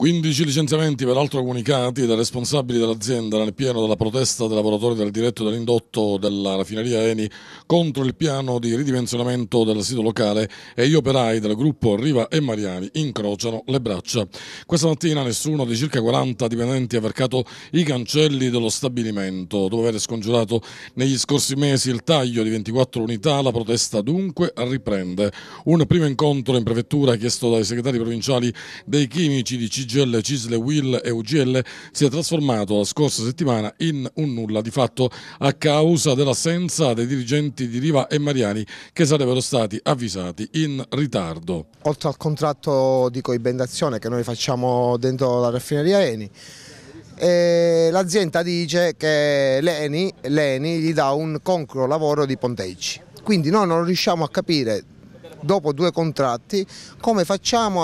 15 licenziamenti peraltro comunicati dai responsabili dell'azienda nel pieno della protesta dei lavoratori del diretto dell'indotto della raffineria Eni contro il piano di ridimensionamento del sito locale e gli operai del gruppo Riva e Mariani incrociano le braccia. Questa mattina nessuno dei circa 40 dipendenti ha varcato i cancelli dello stabilimento. Dopo aver scongiurato negli scorsi mesi il taglio di 24 unità, la protesta dunque riprende. Un primo incontro in prefettura chiesto dai segretari provinciali dei chimici di CG CIGEL, CISLE, Will e UGL si è trasformato la scorsa settimana in un nulla di fatto a causa dell'assenza dei dirigenti di Riva e Mariani che sarebbero stati avvisati in ritardo. Oltre al contratto di coibendazione che noi facciamo dentro la raffineria Eni, l'azienda dice che l'ENI, l'ENI gli dà un concreto lavoro di ponteggi quindi noi non riusciamo a capire dopo due contratti, come,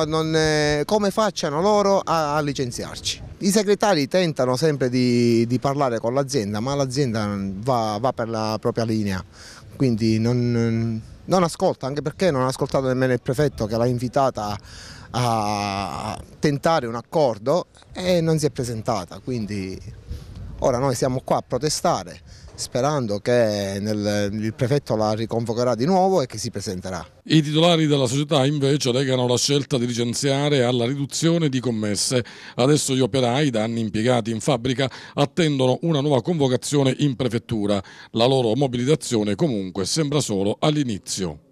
non, eh, come facciano loro a, a, licenziarci. I segretari tentano sempre di, di parlare con l'azienda, ma l'azienda va, va, per la propria linea, quindi non, non ascolta, anche perché non ha ascoltato nemmeno il prefetto che l'ha invitata a tentare un accordo e non si è presentata, quindi Ora noi siamo qua a protestare sperando che nel, il prefetto la riconvocherà di nuovo e che si presenterà. I titolari della società invece legano la scelta di licenziare alla riduzione di commesse. Adesso gli operai, da anni impiegati in fabbrica, attendono una nuova convocazione in prefettura. La loro mobilitazione comunque sembra solo all'inizio.